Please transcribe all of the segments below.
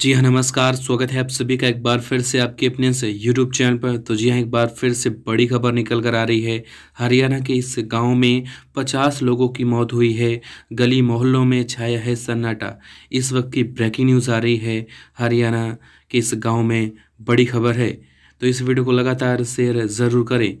जी हाँ नमस्कार स्वागत है आप सभी का एक बार फिर से आपके अपने से यूट्यूब चैनल पर तो जी हाँ एक बार फिर से बड़ी खबर निकल कर आ रही है हरियाणा के इस गांव में 50 लोगों की मौत हुई है गली मोहल्लों में छाया है सन्नाटा इस वक्त की ब्रेकिंग न्यूज़ आ रही है हरियाणा के इस गाँव में बड़ी खबर है तो इस वीडियो को लगातार शेयर ज़रूर करें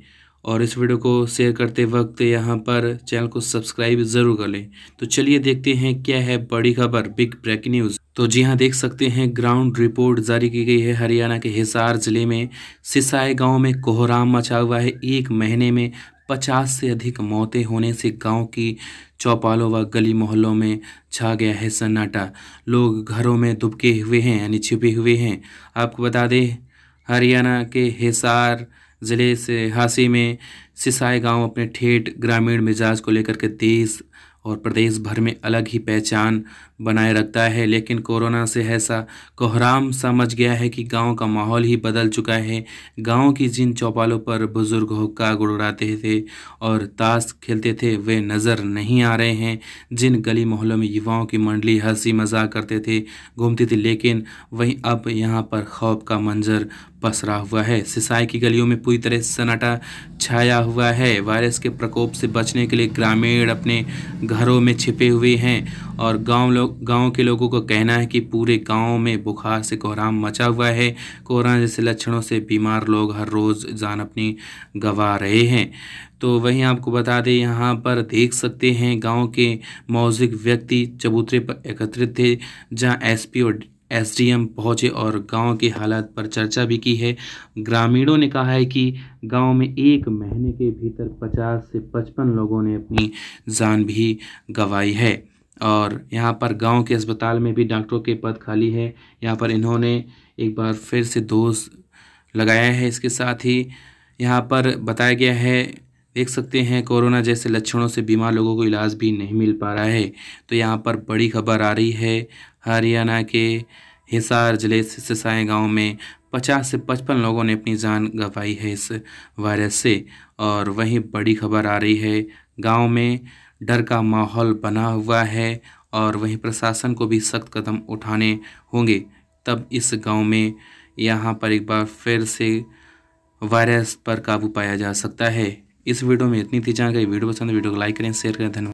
और इस वीडियो को शेयर करते वक्त यहाँ पर चैनल को सब्सक्राइब ज़रूर कर लें तो चलिए देखते हैं क्या है बड़ी खबर बिग ब्रेकिंग न्यूज़ तो जी हाँ देख सकते हैं ग्राउंड रिपोर्ट जारी की गई है हरियाणा के हिसार ज़िले में सिसाए गांव में कोहराम मचा हुआ है एक महीने में पचास से अधिक मौतें होने से गांव की चौपालों व गली मोहल्लों में छा गया है सन्नाटा लोग घरों में दुबके हुए हैं यानी छिपे हुए हैं आपको बता दें हरियाणा के हिसार ज़िले से हासी में सिसाई गांव अपने ठेठ ग्रामीण मिजाज को लेकर के देश और प्रदेश भर में अलग ही पहचान बनाए रखता है लेकिन कोरोना से ऐसा कोहराम समझ गया है कि गांव का माहौल ही बदल चुका है गांव की जिन चौपालों पर बुज़ुर्ग हुक्का गुड़ाते थे और ताश खेलते थे वे नज़र नहीं आ रहे हैं जिन गली मोहल्लों में युवाओं की मंडली हंसी मजाक करते थे घूमती थी लेकिन वहीं अब यहाँ पर खौफ का मंजर पसरा हुआ है सिसाई की गलियों में पूरी तरह सन्नाटा छाया हुआ है वायरस के प्रकोप से बचने के लिए ग्रामीण अपने घरों में छिपे हुए हैं और गांव लोग गाँव के लोगों का कहना है कि पूरे गांव में बुखार से कोहराम मचा हुआ है कोहरा जैसे लक्षणों से बीमार लोग हर रोज़ जान अपनी गंवा रहे हैं तो वहीं आपको बता दें यहाँ पर देख सकते हैं गांव के मौजिक व्यक्ति चबूतरे पर एकत्रित थे जहाँ एसपी और एसडीएम पहुंचे और गांव के हालात पर चर्चा भी की है ग्रामीणों ने कहा है कि गांव में एक महीने के भीतर 50 से 55 लोगों ने अपनी जान भी गंवाई है और यहाँ पर गांव के अस्पताल में भी डॉक्टरों के पद खाली है यहाँ पर इन्होंने एक बार फिर से दोष लगाया है इसके साथ ही यहाँ पर बताया गया है देख सकते हैं कोरोना जैसे लक्षणों से बीमार लोगों को इलाज भी नहीं मिल पा रहा है तो यहाँ पर बड़ी खबर आ रही है हरियाणा के हिसार जिले से साय गांव में 50 से 55 लोगों ने अपनी जान गंवाई है इस वायरस से और वहीं बड़ी खबर आ रही है गांव में डर का माहौल बना हुआ है और वहीं प्रशासन को भी सख्त कदम उठाने होंगे तब इस गांव में यहां पर एक बार फिर से वायरस पर काबू पाया जा सकता है इस वीडियो में इतनी थी जानकारी वीडियो पसंद वीडियो को लाइक करें शेयर करें धन्यवाद